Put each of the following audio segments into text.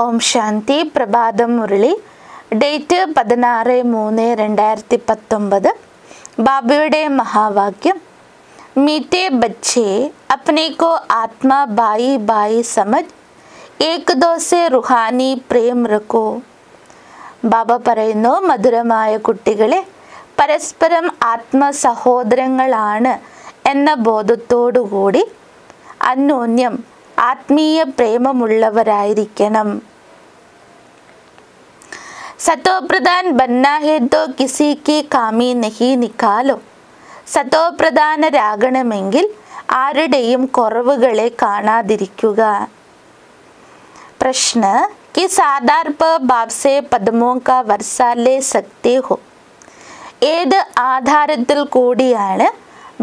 ഓം ശാന്തി പ്രഭാതം മുരളി ഡേറ്റ് പതിനാറ് മൂന്ന് രണ്ടായിരത്തി പത്തൊമ്പത് ബാബയുടെ മഹാവാക്യം മീറ്റേ ബച്ചേ അപ്നേക്കോ കോ ആത്മാ ബായി ബായി സമജ് ഏക് ദോസെ റുഹാനി പ്രേം റക്കോ ബാബ പറയുന്നു മധുരമായ കുട്ടികളെ പരസ്പരം ആത്മസഹോദരങ്ങളാണ് എന്ന ബോധത്തോടുകൂടി അന്യോന്യം ആത്മീയ പ്രേമമുള്ളവരായിരിക്കണം സത്വപ്രധാൻ ബന്നാഹേദോ ബന്നാ കിസി കി കാമി നഹി നിക്കാലോ സത്വപ്രധാനരാകണമെങ്കിൽ ആരുടെയും കുറവുകളെ കാണാതിരിക്കുക പ്രശ്ന കി സാധാർപ്പ ബാബ്സെ बाप से പദമോ കാ വർഷ സക്തി ഹോ ഏത് ആധാരത്തിൽ കൂടിയാണ്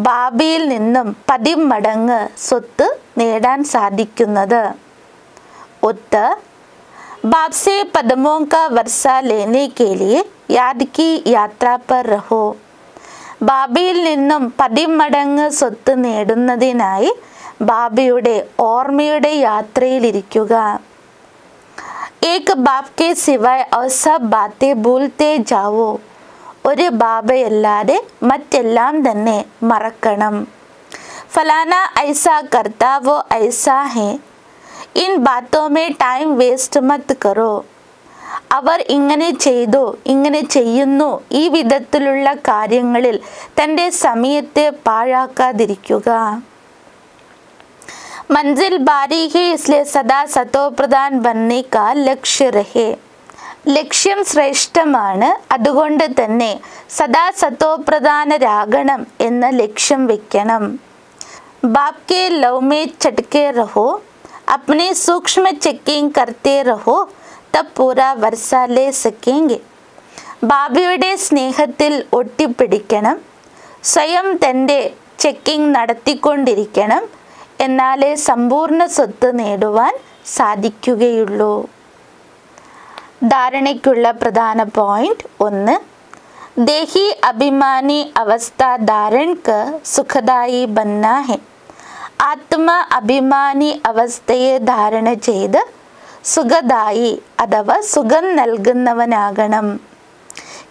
ബാബിയിൽ നിന്നും പതിമടങ്ങ് സ്വത്ത് നേടാൻ സാധിക്കുന്നത് ഒത്ത് ബാബ്സെ പദമോങ്ക पदमों ലേനെ കേലി യാദ്കി के लिए കി റഹോ ബാബിയിൽ നിന്നും പതിമടങ്ങ് സ്വത്ത് നേടുന്നതിനായി ബാബിയുടെ ഓർമ്മയുടെ യാത്രയിലിരിക്കുക ഏക് ബാബ് സിവായ് ഔസ ബാത്തെ ഭൂൽത്തേ ജാവോ ഒരു ബാബയല്ലാതെ മറ്റെല്ലാം തന്നെ മറക്കണം फलाना ऐसा करता वो ऐसा है इन ബാത്തോ മേ ടൈം വേസ്റ്റ് മത്ത് കറോ അവർ ഇങ്ങനെ ചെയ്തു ഇങ്ങനെ ചെയ്യുന്നു ഈ വിധത്തിലുള്ള കാര്യങ്ങളിൽ തൻ്റെ സമയത്തെ പാഴാക്കാതിരിക്കുക മഞ്സിൽ ബാരി ഹി ഇസ്ലേ സദാ സത്തോപ്രധാൻ ബന്നേക്കാ ലക്ഷ്യ രഹേ ലക്ഷ്യം ശ്രേഷ്ഠമാണ് അതുകൊണ്ട് തന്നെ സദാ സത്തോപ്രധാനരാകണം എന്ന ലക്ഷ്യം വെക്കണം बाप के लव में चटके रहो अपने सूक्ष्म चेकिंग करते रहो തത്ത പുര വർസാലെ സക്കെങ്കി ബാബിയുടെ സ്നേഹത്തിൽ ഒട്ടിപ്പിടിക്കണം സ്വയം തൻ്റെ ചെക്കിംഗ് നടത്തിക്കൊണ്ടിരിക്കണം എന്നാലേ സമ്പൂർണ്ണ സ്വത്ത് നേടുവാൻ സാധിക്കുകയുള്ളൂ ധാരണയ്ക്കുള്ള പ്രധാന പോയിന്റ് ഒന്ന് ദേഹി അഭിമാനി അവസ്ഥ ധാരണക്ക് സുഖദായി ബന്നാ ഹെ ആത്മ അഭിമാനി അവസ്ഥയെ ധാരണ ചെയ്ത് സുഖദായി അഥവാ സുഖം നൽകുന്നവനാകണം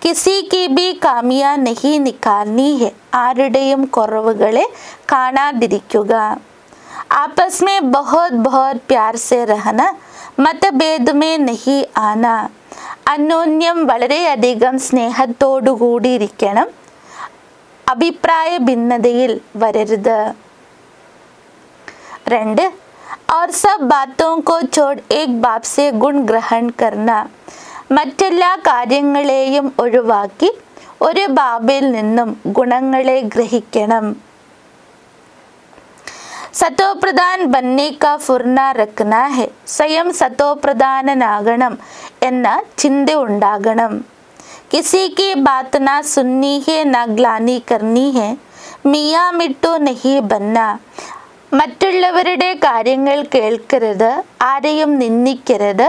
കിസി കി ബി കാമിയ നെഹി നിക്കാർണി ആരുടെയും കുറവുകളെ കാണാതിരിക്കുക ആപസ്മേ ബഹോത് ബഹോത് പ്യാർസെ സെ രഹന മതഭേദമേ നെഹി ആന അന്യോന്യം വളരെയധികം സ്നേഹത്തോടുകൂടിയിരിക്കണം അഭിപ്രായ ഭിന്നതയിൽ വരരുത് फ्रेंड और सब बातों को छोड़ एक बाप से गुण ग्रहण करना मतला क्यों और बाबी गुण ग्रह सत्प्रधान बन्ने का फुर्ण रखना है स्वयं सत्प्रधान चिंत किसी की बात ना सुननी है ना ग्लानी करनी है मियाँ मिट्टू नहीं बनना മറ്റുള്ളവരുടെ കാര്യങ്ങൾ കേൾക്കരുത് ആരെയും നിന്ദിക്കരുത്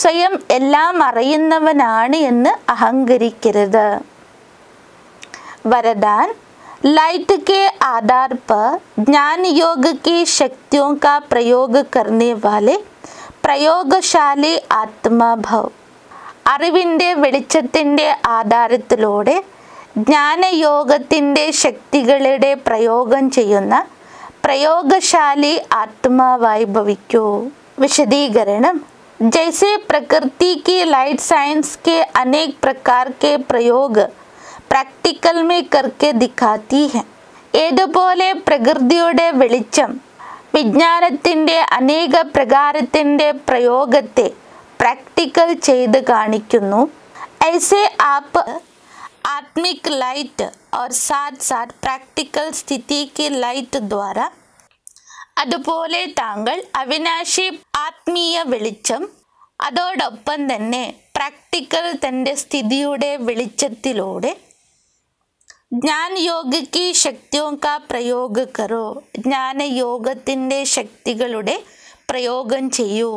സ്വയം എല്ലാം അറിയുന്നവനാണ് എന്ന് അഹങ്കരിക്കരുത് वरदान ലൈറ്റ് के आधार पर ज्ञान योग की शक्तियों का प्रयोग करने वाले പ്രയോഗശാലി ആത്മഭവ് അറിവിൻ്റെ വെളിച്ചത്തിൻ്റെ ആധാരത്തിലൂടെ ജ്ഞാനയോഗത്തിൻ്റെ ശക്തികളുടെ പ്രയോഗം ചെയ്യുന്ന പ്രയോഗശാലി ആത്മാവായി ഭവിക്കൂ വിശദീകരണം ജൈസെ പ്രകൃതി के लाइट साइंस के अनेक प्रकार के प्रयोग പ്രാക്ടിക്കൽ മേ കർക്കെ ദിഖാത്തി है ഏതുപോലെ പ്രകൃതിയുടെ വെളിച്ചം വിജ്ഞാനത്തിൻ്റെ അനേക പ്രകാരത്തിൻ്റെ പ്രയോഗത്തെ പ്രാക്ടിക്കൽ ചെയ്ത് കാണിക്കുന്നു ഐസെ ആപ്പ് आत्मिक लाइट और साथ साथ പ്രാക്ടിക്കൽ സ്ഥിതിക്ക് ലൈറ്റ് ദ്വാര അതുപോലെ താങ്കൾ അവിനാശി ആത്മീയ വെളിച്ചം അതോടൊപ്പം തന്നെ പ്രാക്ടിക്കൽ തൻ്റെ സ്ഥിതിയുടെ വെളിച്ചത്തിലൂടെ ജ്ഞാൻ യോഗയ്ക്ക് ശക്തിയോ കാ പ്രയോഗ കറോ ജ്ഞാനയോഗത്തിൻ്റെ ശക്തികളുടെ പ്രയോഗം ചെയ്യൂ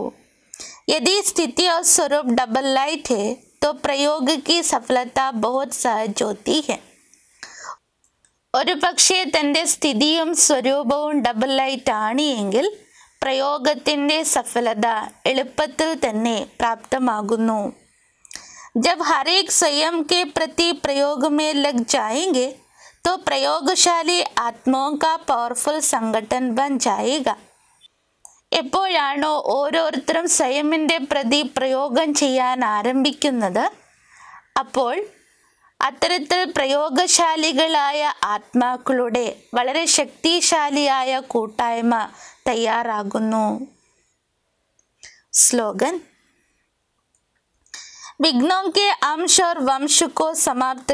യദി സ്ഥിതി ഓർ സ്വരൂപ് ഡബൽ ലൈറ്റ് ഹേ तो प्रयोग की सफलता बहुत सहज होती है ഒരു പക്ഷേ തൻ്റെ സ്ഥിതിയും സ്വരൂപവും ഡബിളായിട്ടാണ് എങ്കിൽ പ്രയോഗത്തിൻ്റെ സഫലത എളുപ്പത്തിൽ തന്നെ പ്രാപ്തമാകുന്നു जब हर एक स्वयं के प्रति प्रयोग में लग जाएंगे तो प्रयोगशाली आत्माओं का पावरफुल संगठन बन जाएगा എപ്പോഴാണോ ഓരോരുത്തരും സ്വയമിൻ്റെ പ്രതി പ്രയോഗം ചെയ്യാൻ ആരംഭിക്കുന്നത് അപ്പോൾ അത്തരത്തിൽ പ്രയോഗശാലികളായ ആത്മാക്കളുടെ വളരെ ശക്തിശാലിയായ കൂട്ടായ്മ തയ്യാറാകുന്നു സ്ലോഗൻ വിഘ്നോക്കെ അംശോർ വംശുക്കോ और वंश को समाप्त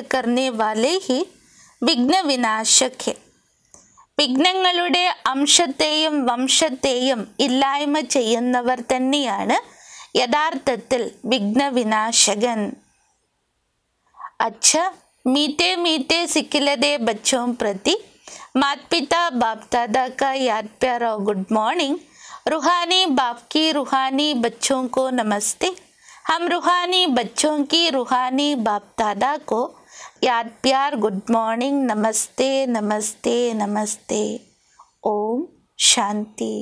വിഘ്നങ്ങളുടെ അംശത്തെയും വംശത്തെയും ഇല്ലായ്മ ചെയ്യുന്നവർ തന്നെയാണ് യഥാർത്ഥത്തിൽ വിഘ്നവിനാശകൻ അച്ഛ മീറ്റേ മീറ്റേ സിക്കിലതേ ബച്ചോം പ്രതി മാത്പിത ബാപ്താദാക്ക യാത്പ്യാറോ ഗുഡ് മോർണിംഗ് റുഹാനി ബാപ്കി റുഹാനി കോ നമസ്തേ ഹം റുഹാനി ബച്ചോങ്കി റുഹാനി ബാപ്താദാക്കോ प्यार प्यार गुड मॉर्निंग नमस्ते नमस्ते नमस्ते ओम शांति